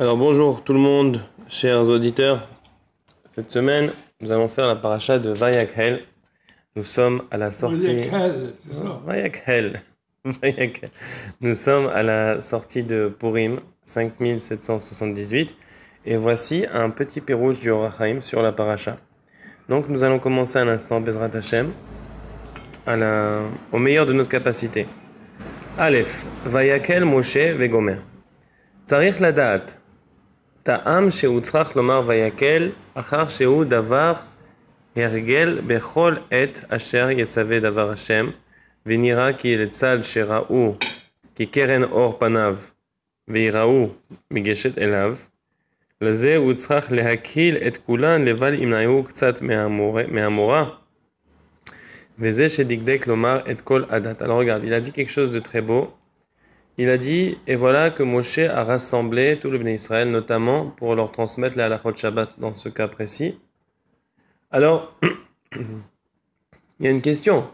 Alors bonjour tout le monde, chers auditeurs. Cette semaine, nous allons faire la paracha de Vayakhel. Nous sommes à la sortie. Vayakhel, oh, Vayakhel. Nous sommes à la sortie de Purim 5778 et voici un petit pérouge du Orachaim sur la paracha. Donc nous allons commencer un instant, Bezrat Hashem au meilleur de notre capacité. Aleph, Vayakhel Moshe Vegomer. la date. טעם שהוא צריך לומר ויקל, אחר שהוא דבר הרגל בכל עת אשר יצווה דבר השם, ונראה כי לצד שראו כי קרן אור פניו, ויראו מגשת אליו, לזה הוא צריך להקהיל את כולן לבל ימנעו קצת מהמורה, מהמורה. וזה שדקדק לומר את כל הדת. אלא רגע, il a dit quelque chose il a dit Et voilà que Moshe a rassemblé tout le peuple Israël, notamment pour leur transmettre la halachot Shabbat dans ce cas précis. Alors, il y a une question.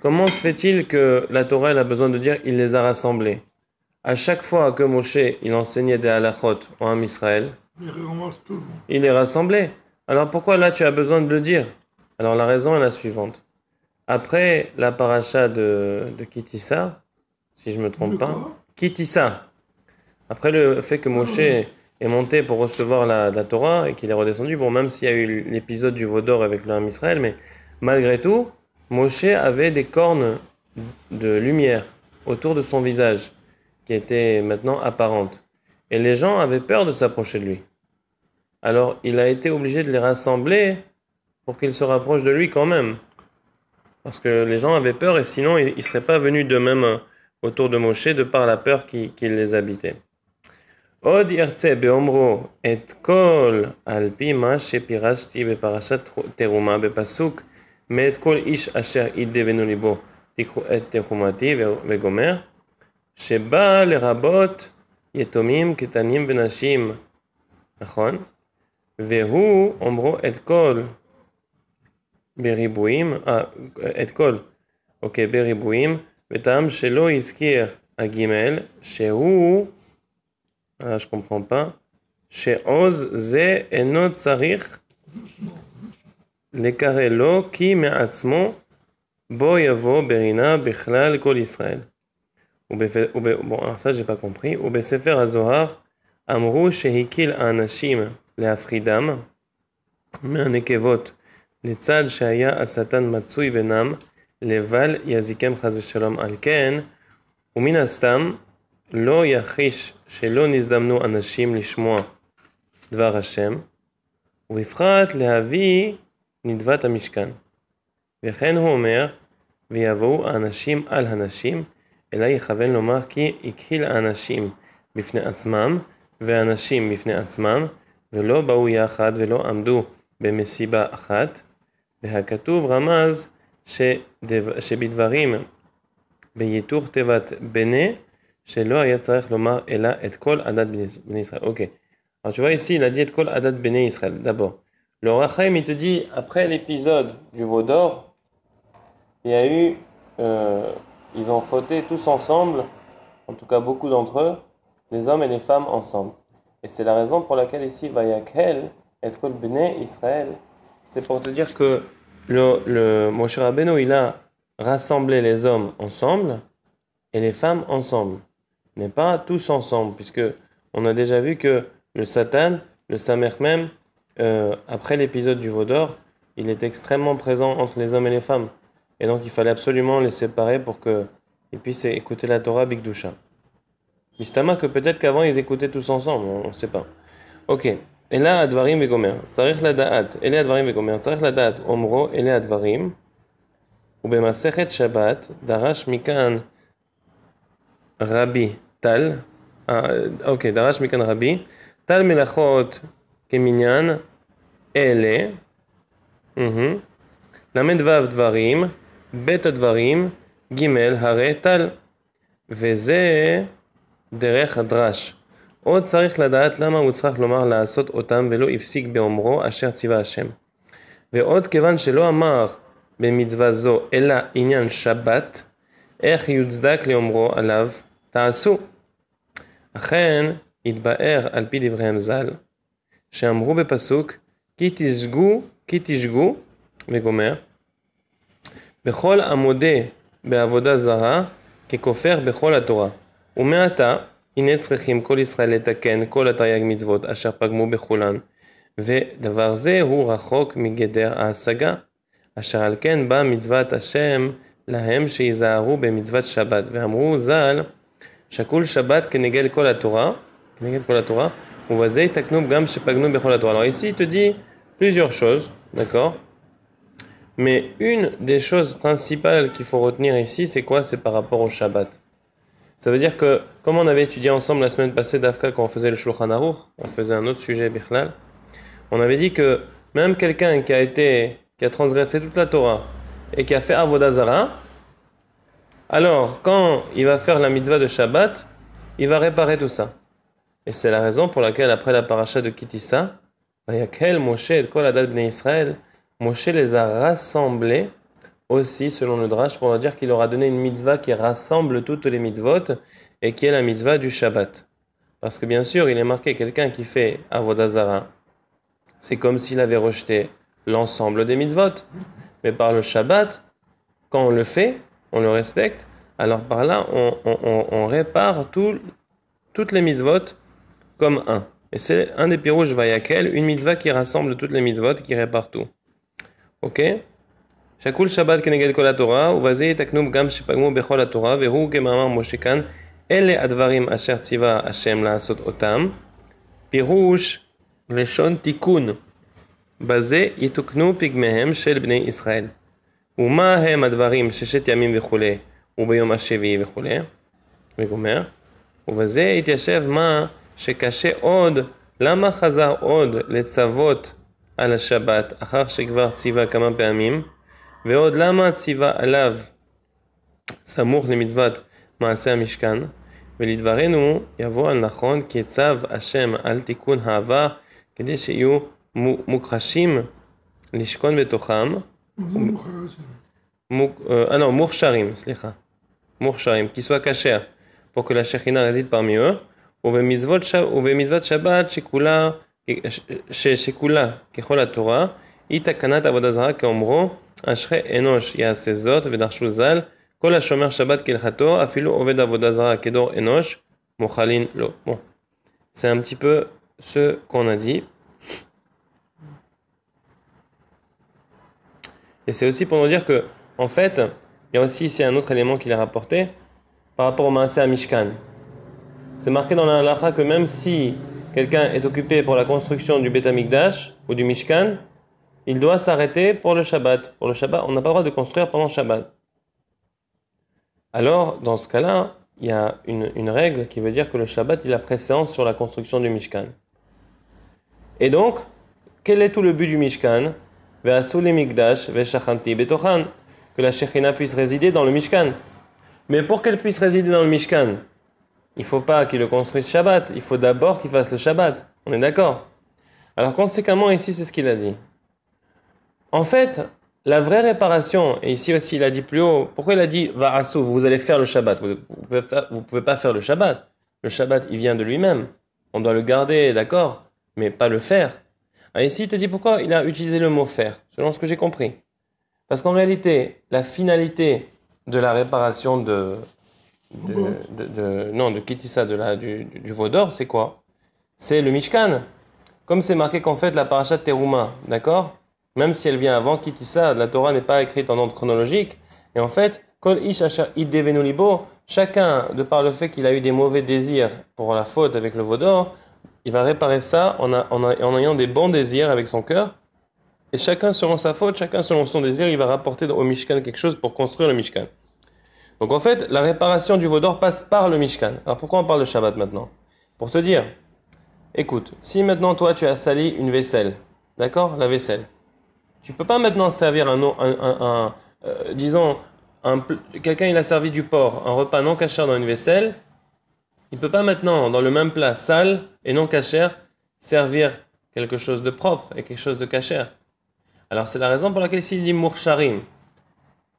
Comment se fait-il que la Torah a besoin de dire Il les a rassemblés À chaque fois que Moshe il enseignait des halachot en Israël, il, les rassemblait. Alors pourquoi là tu as besoin de le dire Alors la raison est la suivante. Après la paracha de, de Kitissa, si je ne me trompe pas, ça Après le fait que Moshe ah. est monté pour recevoir la, Torah et qu'il est redescendu, bon, même s'il y a eu l'épisode du veau d'or avec l'homme Israël, mais malgré tout, Moshe avait des cornes de lumière autour de son visage qui étaient maintenant apparentes. Et les gens avaient peur de s'approcher de lui. Alors il a été obligé de les rassembler pour qu'ils se rapprochent de lui quand même. Parce que les gens avaient peur et sinon ils ne seraient pas venus de même. Hein autour de Moshe de par la peur qui, qui les habitait. Od be beomro et kol al ma shepirashti beparashat teruma bepasuk met kol ish asher idevenu libo Tikhu et terumati vegomer sheba lerabot yetomim ketanim benashim »« נכון? Vehu omro et kol beribuim ah, et et כל, ok Metam Shelo Iskir Agimel, Shehu, ah, je comprends pas, Sheoz Ze Enot Tsarich, Lekarelo Ki Meatzmo, Bo Yavo Berina Bichlal Kol Israël. Bon, alors ça, j'ai pas compris. Ou Besefer Azohar, amru Shehikil Anashim, Leafridam, Meanekevot, tzad Shaya Asatan Matsui Benam, לבל יזיקם חס ושלום על כן, ומן הסתם לא יחיש שלא נזדמנו אנשים לשמוע דבר השם, ובפחת להביא נדבת המשכן. וכן הוא אומר, ויבואו האנשים על הנשים, אלא יכוון לומר כי הקהיל האנשים בפני עצמם, והנשים בפני עצמם, ולא באו יחד ולא עמדו במסיבה אחת, והכתוב רמז chez Bidvarim, Beyitur Tevat Bene, chez Lo Ayatzarech Lomar Ela et Kol Adat Bene ben Israël. Ok. Alors tu vois ici, il a dit et Kol Adat Bene Israël. D'abord, le Rachaim, il te dit, après l'épisode du veau d'or, il y a eu. Euh, ils ont fauté tous ensemble, en tout cas beaucoup d'entre eux, les hommes et les femmes ensemble. Et c'est la raison pour laquelle ici, Vayakhel et Kol Bene Israël, c'est pour te dire que le, le Moshe il a rassemblé les hommes ensemble et les femmes ensemble, mais pas tous ensemble, puisque on a déjà vu que le Satan, le Samer même, euh, après l'épisode du Vaudor, il est extrêmement présent entre les hommes et les femmes. Et donc il fallait absolument les séparer pour qu'ils puissent écouter la Torah Bigdoucha. Mister Mistama que peut-être qu'avant ils écoutaient tous ensemble, on ne sait pas. Ok. אלה הדברים וגומר, צריך לדעת, אלה הדברים וגומר, צריך לדעת אומרו אלה הדברים, ובמסכת שבת דרש מכאן רבי טל, אה, אוקיי, דרש מכאן רבי, טל מלאכות כמניין אלה, mm-hmm, ל"ו דברים, בית הדברים, ג' הרי טל, וזה דרך הדרש. עוד צריך לדעת למה הוא צריך לומר לעשות אותם ולא הפסיק באומרו אשר ציווה השם. ועוד כיוון שלא אמר במצווה זו אלא עניין שבת, איך יוצדק לאומרו עליו תעשו. אכן התבאר על פי דבריהם ז"ל, שאמרו בפסוק כי תשגו, כי תשגו, וגומר, בכל המודה בעבודה זרה ככופר בכל התורה, ומעתה הנה צריכים כל ישראל לתקן כל התרי"ג מצוות אשר פגמו בכולן, ודבר זה הוא רחוק מגדר ההשגה. אשר על כן באה מצוות השם להם שיזהרו במצוות שבת, ואמרו ז"ל, שקול שבת כנגד כל התורה, כנגד כל התורה, ובזה יתקנו גם שפגנו בכל התורה. לא איסי תודי פליזיור שוז, דקור? choses, d'accord Mais une des choses principales qu'il faut retenir ici, c'est quoi C'est par rapport au Shabbat. Ça veut dire que, comme on avait étudié ensemble la semaine passée d'Afka quand on faisait le Shulchan Aruch, on faisait un autre sujet, Bichlal, on avait dit que même quelqu'un qui a été, qui a transgressé toute la Torah et qui a fait Avodazara, alors quand il va faire la mitzvah de Shabbat, il va réparer tout ça. Et c'est la raison pour laquelle, après la paracha de Kitissa, quel Moshe et Kol Adad Israël, Moshe les a rassemblés aussi, selon le Drash, pour dire qu'il aura donné une mitzvah qui rassemble toutes les mitzvot et qui est la mitzvah du Shabbat. Parce que bien sûr, il est marqué quelqu'un qui fait Avodazara, c'est comme s'il avait rejeté l'ensemble des mitzvot. Mais par le Shabbat, quand on le fait, on le respecte, alors par là, on, répare toutes les mitzvot comme un. Et c'est un des pirouges vayakel, une mitzvah qui rassemble toutes les mitzvot, qui répare tout. Ok שקול שבת כנגד כל התורה, ובזה יתקנו גם שפגמו בכל התורה, והוא כמאמר משה כאן, אלה הדברים אשר ציווה השם לעשות אותם. פירוש לשון תיקון, בזה יתוקנו פגמיהם של בני ישראל. ומה הם הדברים ששת ימים וכולי, וביום השביעי וכולי, וגומר. ובזה התיישב מה שקשה עוד, למה חזר עוד לצוות על השבת, אחר שכבר ציווה כמה פעמים? Véod la mati va à lav sa mourne ve'lidvarenu ma yavo an nachon kietzav, hachem, altikun, hava, kedeshayu, mukrashim, lishkon betoham, mukrashim, ah non, mukrashim, slika, mukrashim, qui soit cachère, pour que la shekhina réside parmi eux, ou ve mizvot, ou ve mizvot shabbat, tura, ita kanat c'est un petit peu ce qu'on a dit. Et c'est aussi pour nous dire que, en fait, il y a aussi ici un autre élément qu'il a rapporté par rapport au maasai à Mishkan. C'est marqué dans la que même si quelqu'un est occupé pour la construction du Betamikdash ou du Mishkan, il doit s'arrêter pour le Shabbat. Pour le Shabbat, on n'a pas le droit de construire pendant le Shabbat. Alors, dans ce cas-là, il y a une, règle qui veut dire que le Shabbat, il a préséance sur la construction du Mishkan. Et donc, quel est tout le but du Mishkan Que la Shekhina puisse résider dans le Mishkan. Mais pour qu'elle puisse résider dans le Mishkan, il ne faut pas qu'il le construise Shabbat, il faut d'abord qu'il fasse le Shabbat. On est d'accord Alors conséquemment, ici, c'est ce qu'il a dit. En fait, la vraie réparation, et ici aussi il a dit plus haut, pourquoi il a dit va vous allez faire le Shabbat Vous ne pouvez, pas faire le Shabbat. Le Shabbat, il vient de lui-même. On doit le garder, d'accord, mais pas le faire. Ah, ici, il te dit pourquoi il a utilisé le mot faire, selon ce que j'ai compris. Parce qu'en réalité, la finalité de la réparation de. de, de, non, de Kitissa, de la, du, du, d'or, c'est quoi C'est le Mishkan. Comme c'est marqué qu'en fait la Parachat de roumain d'accord même si elle vient avant Kitissa, la Torah n'est pas écrite en ordre chronologique. Et en fait, chacun, de par le fait qu'il a eu des mauvais désirs pour la faute avec le vaudor, il va réparer ça en, ayant des bons désirs avec son cœur. Et chacun selon sa faute, chacun selon son désir, il va rapporter au Mishkan quelque chose pour construire le Mishkan. Donc en fait, la réparation du vaudor passe par le Mishkan. Alors pourquoi on parle de Shabbat maintenant Pour te dire, écoute, si maintenant toi tu as sali une vaisselle, d'accord La vaisselle. Tu peux pas maintenant servir un, un, un, euh, disons, quelqu'un il a servi du porc, un repas non cachère dans une vaisselle, il peut pas maintenant, dans le même plat sale et non cachère, servir quelque chose de propre et quelque chose de cachère. Alors c'est la raison pour laquelle ici il dit moursharim.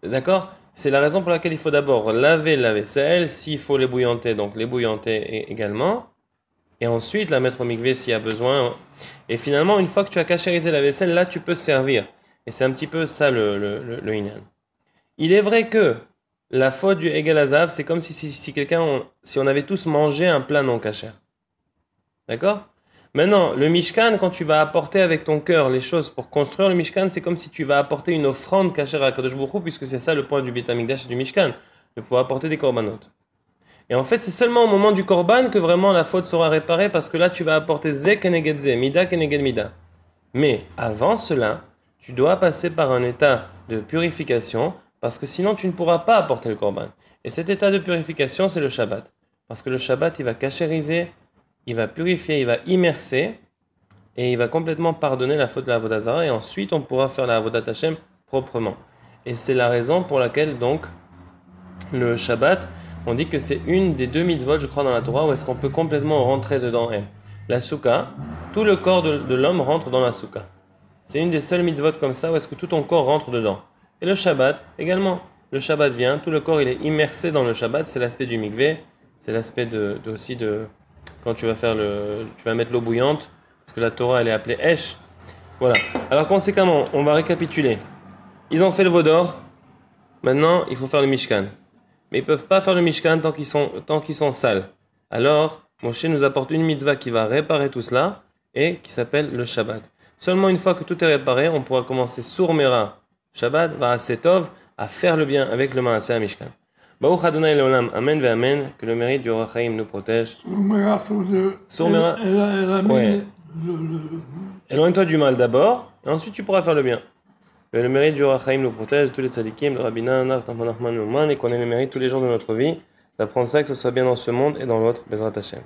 D'accord C'est la raison pour laquelle il faut d'abord laver la vaisselle, s'il faut les bouillanter, donc les bouillanter également, et ensuite la mettre au mikvé s'il y a besoin. Et finalement, une fois que tu as cachérisé la vaisselle, là tu peux servir. Et c'est un petit peu ça le, le, le, Il est vrai que la faute du Egalazav, c'est comme si, si, quelqu'un, si on avait tous mangé un plat non cachère. D'accord Maintenant, le Mishkan, quand tu vas apporter avec ton cœur les choses pour construire le Mishkan, c'est comme si tu vas apporter une offrande cachère à Kadosh beaucoup puisque c'est ça le point du Betamikdash et du Mishkan, de pouvoir apporter des korbanotes. Et en fait, c'est seulement au moment du korban que vraiment la faute sera réparée, parce que là, tu vas apporter ze keneged mida keneged Mais avant cela, tu dois passer par un état de purification parce que sinon tu ne pourras pas apporter le korban. Et cet état de purification, c'est le Shabbat. Parce que le Shabbat, il va cachériser, il va purifier, il va immerser et il va complètement pardonner la faute de la Zarah et ensuite on pourra faire la Vodat Hashem proprement. Et c'est la raison pour laquelle donc le Shabbat, on dit que c'est une des deux mitzvot, je crois, dans la Torah où est-ce qu'on peut complètement rentrer dedans La soukha, tout le corps de, de l'homme rentre dans la soukha. C'est une des seules mitzvot comme ça où est-ce que tout ton corps rentre dedans. Et le Shabbat également. Le Shabbat vient, tout le corps il est immersé dans le Shabbat, c'est l'aspect du mikveh, c'est l'aspect de, aussi de quand tu vas faire le, tu vas mettre l'eau bouillante, parce que la Torah elle est appelée Esh. Voilà. Alors conséquemment, on va récapituler. Ils ont fait le Vaudor, maintenant il faut faire le Mishkan. Mais ils peuvent pas faire le Mishkan tant qu'ils sont, tant qu'ils sont sales. Alors, Moshe nous apporte une mitzvah qui va réparer tout cela et qui s'appelle le Shabbat. Seulement une fois que tout est réparé, on pourra commencer sur Mera, Shabbat, Tov, à faire le bien avec le Maasé à Mishkan. Baruch Adonai Olam Amen ve Amen, que le mérite du Rachaim nous protège. Sur Mera, Éloigne-toi du mal d'abord, et ensuite tu pourras faire le bien. Que le mérite du Rachaim nous protège, tous les tzadikim, le Rabbina, Nachman, et qu'on ait le mérite tous les jours de notre vie d'apprendre ça, que ce soit bien dans ce monde et dans l'autre, Bezrat Hashem.